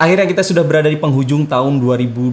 akhirnya kita sudah berada di penghujung tahun 2021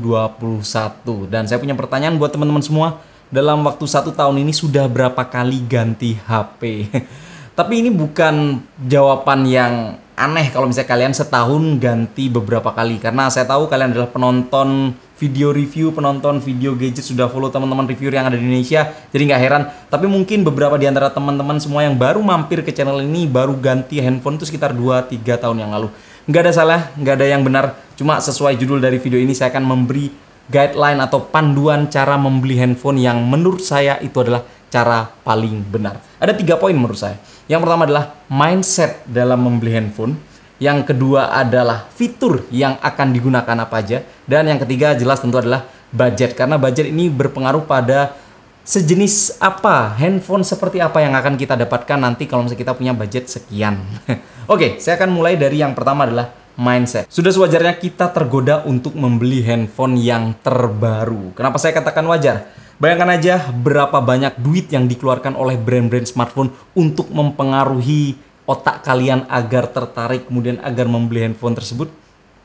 dan saya punya pertanyaan buat teman-teman semua dalam waktu satu tahun ini sudah berapa kali ganti HP tapi ini bukan jawaban yang aneh kalau misalnya kalian setahun ganti beberapa kali karena saya tahu kalian adalah penonton video review penonton video gadget sudah follow teman-teman review yang ada di Indonesia jadi nggak heran tapi mungkin beberapa di antara teman-teman semua yang baru mampir ke channel ini baru ganti handphone itu sekitar 2-3 tahun yang lalu nggak ada salah, nggak ada yang benar. Cuma sesuai judul dari video ini saya akan memberi guideline atau panduan cara membeli handphone yang menurut saya itu adalah cara paling benar. Ada tiga poin menurut saya. Yang pertama adalah mindset dalam membeli handphone. Yang kedua adalah fitur yang akan digunakan apa aja. Dan yang ketiga jelas tentu adalah budget. Karena budget ini berpengaruh pada sejenis apa, handphone seperti apa yang akan kita dapatkan nanti kalau misalnya kita punya budget sekian. Oke, saya akan mulai dari yang pertama adalah mindset. Sudah sewajarnya kita tergoda untuk membeli handphone yang terbaru. Kenapa saya katakan wajar? Bayangkan aja berapa banyak duit yang dikeluarkan oleh brand-brand smartphone untuk mempengaruhi otak kalian agar tertarik kemudian agar membeli handphone tersebut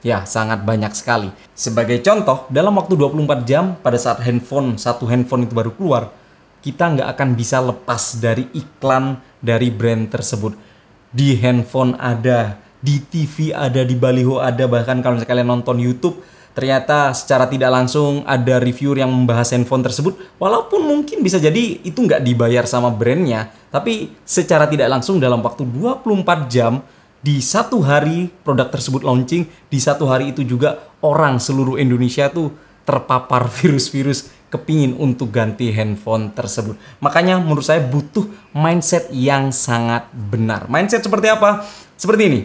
Ya, sangat banyak sekali. Sebagai contoh, dalam waktu 24 jam pada saat handphone, satu handphone itu baru keluar, kita nggak akan bisa lepas dari iklan dari brand tersebut. Di handphone ada, di TV ada, di baliho ada, bahkan kalau misalnya nonton YouTube, ternyata secara tidak langsung ada review yang membahas handphone tersebut, walaupun mungkin bisa jadi itu nggak dibayar sama brandnya, tapi secara tidak langsung dalam waktu 24 jam, di satu hari produk tersebut launching, di satu hari itu juga orang seluruh Indonesia tuh terpapar virus-virus kepingin untuk ganti handphone tersebut. Makanya menurut saya butuh mindset yang sangat benar. Mindset seperti apa? Seperti ini.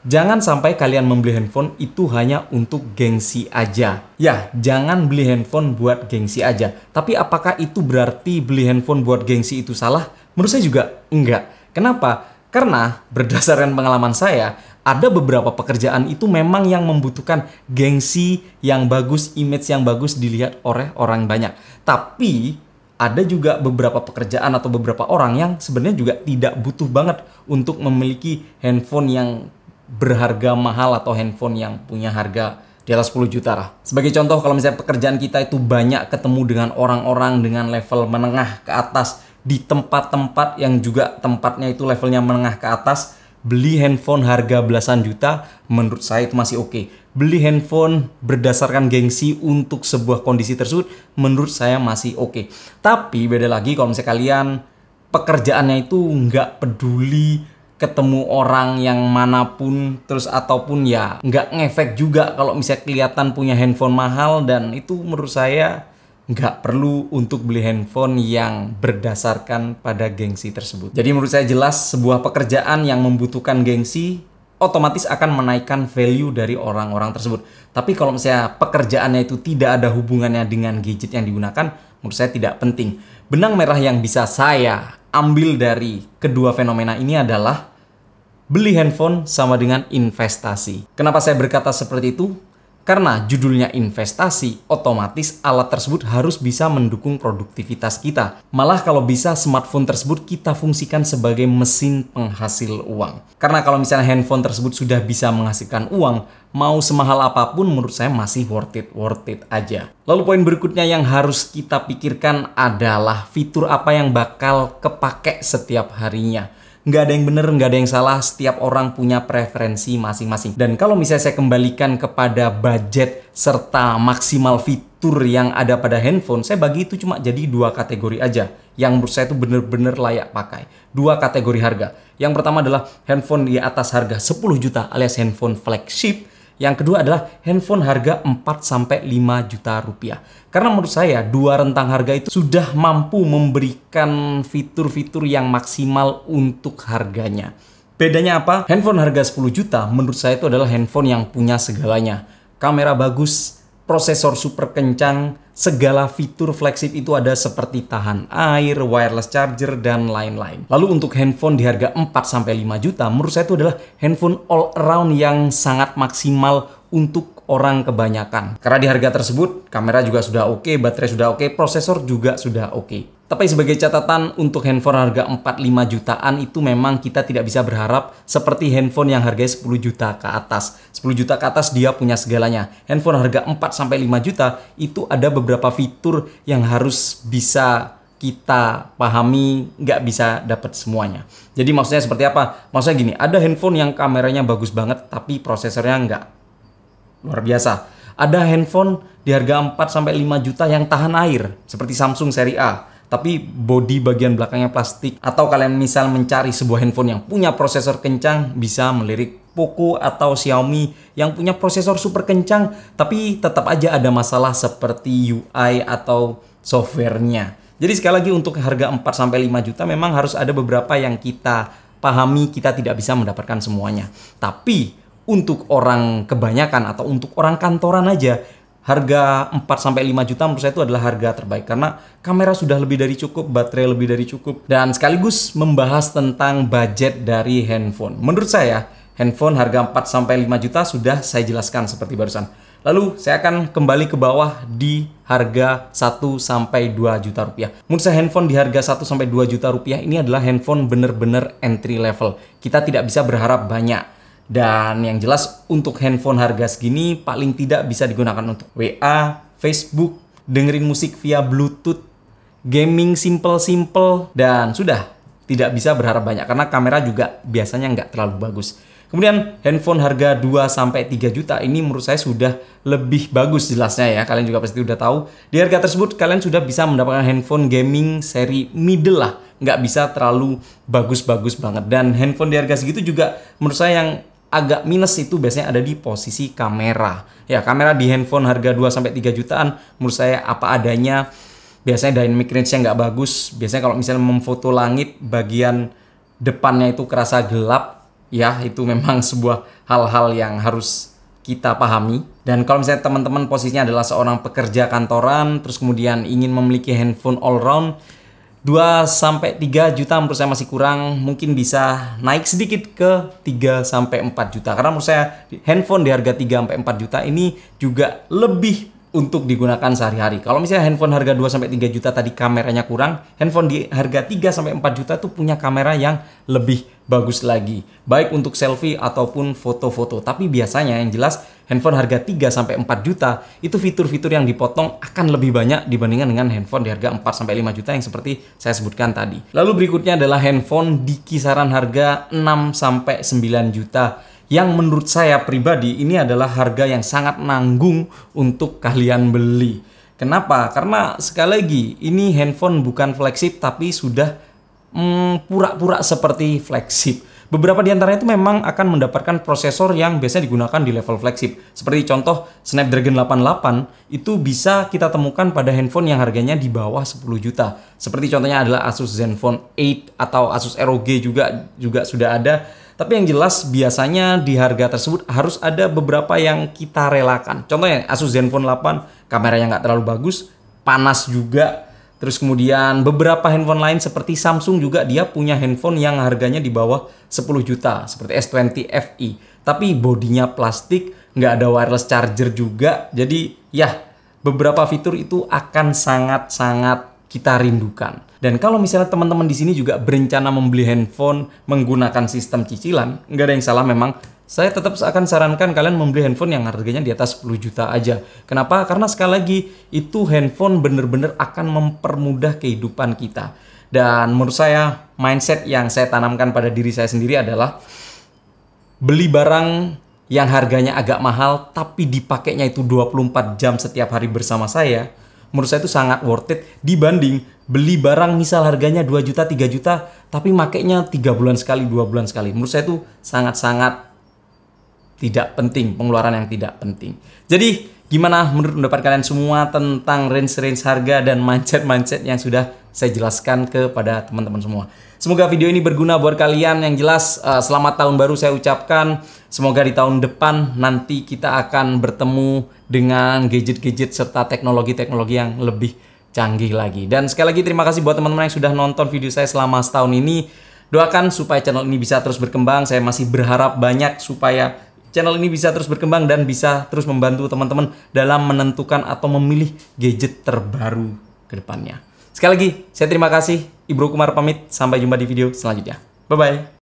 Jangan sampai kalian membeli handphone itu hanya untuk gengsi aja. Ya, jangan beli handphone buat gengsi aja. Tapi apakah itu berarti beli handphone buat gengsi itu salah? Menurut saya juga enggak. Kenapa? Karena berdasarkan pengalaman saya, ada beberapa pekerjaan itu memang yang membutuhkan gengsi yang bagus, image yang bagus dilihat oleh orang banyak. Tapi ada juga beberapa pekerjaan atau beberapa orang yang sebenarnya juga tidak butuh banget untuk memiliki handphone yang berharga mahal atau handphone yang punya harga di atas 10 juta lah. Sebagai contoh kalau misalnya pekerjaan kita itu banyak ketemu dengan orang-orang dengan level menengah ke atas di tempat-tempat yang juga tempatnya itu levelnya menengah ke atas beli handphone harga belasan juta menurut saya itu masih oke. Okay. Beli handphone berdasarkan gengsi untuk sebuah kondisi tersebut menurut saya masih oke. Okay. Tapi beda lagi kalau misalnya kalian pekerjaannya itu nggak peduli ketemu orang yang manapun terus ataupun ya nggak ngefek juga kalau misalnya kelihatan punya handphone mahal dan itu menurut saya nggak perlu untuk beli handphone yang berdasarkan pada gengsi tersebut. Jadi menurut saya jelas sebuah pekerjaan yang membutuhkan gengsi otomatis akan menaikkan value dari orang-orang tersebut. Tapi kalau misalnya pekerjaannya itu tidak ada hubungannya dengan gadget yang digunakan, menurut saya tidak penting. Benang merah yang bisa saya ambil dari kedua fenomena ini adalah beli handphone sama dengan investasi. Kenapa saya berkata seperti itu? Karena judulnya investasi, otomatis alat tersebut harus bisa mendukung produktivitas kita. Malah kalau bisa smartphone tersebut kita fungsikan sebagai mesin penghasil uang. Karena kalau misalnya handphone tersebut sudah bisa menghasilkan uang, mau semahal apapun menurut saya masih worth it worth it aja. Lalu poin berikutnya yang harus kita pikirkan adalah fitur apa yang bakal kepake setiap harinya nggak ada yang benar, nggak ada yang salah. Setiap orang punya preferensi masing-masing. Dan kalau misalnya saya kembalikan kepada budget serta maksimal fitur yang ada pada handphone, saya bagi itu cuma jadi dua kategori aja. Yang menurut saya itu benar-benar layak pakai. Dua kategori harga. Yang pertama adalah handphone di atas harga 10 juta alias handphone flagship yang kedua adalah handphone harga 4 sampai 5 juta rupiah. Karena menurut saya dua rentang harga itu sudah mampu memberikan fitur-fitur yang maksimal untuk harganya. Bedanya apa? Handphone harga 10 juta menurut saya itu adalah handphone yang punya segalanya. Kamera bagus, prosesor super kencang, segala fitur flagship itu ada seperti tahan air, wireless charger, dan lain-lain. Lalu untuk handphone di harga 4-5 juta, menurut saya itu adalah handphone all around yang sangat maksimal untuk orang kebanyakan. Karena di harga tersebut, kamera juga sudah oke, okay, baterai sudah oke, okay, prosesor juga sudah oke. Okay. Tapi sebagai catatan untuk handphone harga 45 jutaan itu memang kita tidak bisa berharap seperti handphone yang harganya 10 juta ke atas. 10 juta ke atas dia punya segalanya. Handphone harga 4 sampai 5 juta itu ada beberapa fitur yang harus bisa kita pahami nggak bisa dapat semuanya. Jadi maksudnya seperti apa? Maksudnya gini, ada handphone yang kameranya bagus banget tapi prosesornya nggak luar biasa. Ada handphone di harga 4 sampai 5 juta yang tahan air seperti Samsung seri A, tapi bodi bagian belakangnya plastik atau kalian misal mencari sebuah handphone yang punya prosesor kencang bisa melirik Poco atau Xiaomi yang punya prosesor super kencang tapi tetap aja ada masalah seperti UI atau softwarenya. Jadi sekali lagi untuk harga 4 sampai 5 juta memang harus ada beberapa yang kita pahami kita tidak bisa mendapatkan semuanya. Tapi untuk orang kebanyakan atau untuk orang kantoran aja harga 4 sampai 5 juta menurut saya itu adalah harga terbaik karena kamera sudah lebih dari cukup, baterai lebih dari cukup dan sekaligus membahas tentang budget dari handphone. Menurut saya, handphone harga 4 sampai 5 juta sudah saya jelaskan seperti barusan. Lalu saya akan kembali ke bawah di harga 1 sampai 2 juta rupiah. Menurut saya handphone di harga 1 sampai 2 juta rupiah ini adalah handphone benar-benar entry level. Kita tidak bisa berharap banyak dan yang jelas untuk handphone harga segini paling tidak bisa digunakan untuk WA, Facebook, dengerin musik via Bluetooth, gaming simple-simple, dan sudah tidak bisa berharap banyak karena kamera juga biasanya nggak terlalu bagus. Kemudian handphone harga 2 sampai 3 juta ini menurut saya sudah lebih bagus jelasnya ya. Kalian juga pasti udah tahu. Di harga tersebut kalian sudah bisa mendapatkan handphone gaming seri middle lah. Nggak bisa terlalu bagus-bagus banget. Dan handphone di harga segitu juga menurut saya yang agak minus itu biasanya ada di posisi kamera. Ya, kamera di handphone harga 2 sampai 3 jutaan menurut saya apa adanya. Biasanya dynamic range-nya nggak bagus. Biasanya kalau misalnya memfoto langit bagian depannya itu kerasa gelap, ya itu memang sebuah hal-hal yang harus kita pahami. Dan kalau misalnya teman-teman posisinya adalah seorang pekerja kantoran terus kemudian ingin memiliki handphone all round 2 sampai 3 juta menurut saya masih kurang, mungkin bisa naik sedikit ke 3 sampai 4 juta. Karena menurut saya handphone di harga 3 sampai 4 juta ini juga lebih untuk digunakan sehari-hari. Kalau misalnya handphone harga 2 sampai 3 juta tadi kameranya kurang, handphone di harga 3 sampai 4 juta tuh punya kamera yang lebih bagus lagi, baik untuk selfie ataupun foto-foto. Tapi biasanya yang jelas handphone harga 3 sampai 4 juta itu fitur-fitur yang dipotong akan lebih banyak dibandingkan dengan handphone di harga 4 sampai 5 juta yang seperti saya sebutkan tadi. Lalu berikutnya adalah handphone di kisaran harga 6 sampai 9 juta yang menurut saya pribadi ini adalah harga yang sangat nanggung untuk kalian beli. Kenapa? Karena sekali lagi ini handphone bukan flagship tapi sudah pura mm, pura-pura seperti flagship. Beberapa di antaranya itu memang akan mendapatkan prosesor yang biasanya digunakan di level flagship. Seperti contoh Snapdragon 88 itu bisa kita temukan pada handphone yang harganya di bawah 10 juta. Seperti contohnya adalah Asus ZenFone 8 atau Asus ROG juga juga sudah ada tapi yang jelas biasanya di harga tersebut harus ada beberapa yang kita relakan. Contohnya Asus Zenfone 8 kamera yang nggak terlalu bagus, panas juga. Terus kemudian beberapa handphone lain seperti Samsung juga dia punya handphone yang harganya di bawah 10 juta seperti S20 FE. Tapi bodinya plastik, nggak ada wireless charger juga. Jadi ya beberapa fitur itu akan sangat-sangat kita rindukan. Dan kalau misalnya teman-teman di sini juga berencana membeli handphone menggunakan sistem cicilan, nggak ada yang salah memang. Saya tetap akan sarankan kalian membeli handphone yang harganya di atas 10 juta aja. Kenapa? Karena sekali lagi itu handphone bener-bener akan mempermudah kehidupan kita. Dan menurut saya mindset yang saya tanamkan pada diri saya sendiri adalah beli barang yang harganya agak mahal tapi dipakainya itu 24 jam setiap hari bersama saya menurut saya itu sangat worth it dibanding beli barang misal harganya 2 juta 3 juta tapi makainya 3 bulan sekali 2 bulan sekali menurut saya itu sangat-sangat tidak penting pengeluaran yang tidak penting jadi gimana menurut pendapat kalian semua tentang range-range harga dan mindset-mindset yang sudah saya jelaskan kepada teman-teman semua. Semoga video ini berguna buat kalian. Yang jelas, eh, selamat tahun baru saya ucapkan. Semoga di tahun depan nanti kita akan bertemu dengan gadget-gadget serta teknologi-teknologi yang lebih canggih lagi. Dan sekali lagi terima kasih buat teman-teman yang sudah nonton video saya selama setahun ini. Doakan supaya channel ini bisa terus berkembang. Saya masih berharap banyak supaya channel ini bisa terus berkembang dan bisa terus membantu teman-teman dalam menentukan atau memilih gadget terbaru ke depannya. Sekali lagi, saya terima kasih. Ibro Kumar pamit. Sampai jumpa di video selanjutnya. Bye-bye.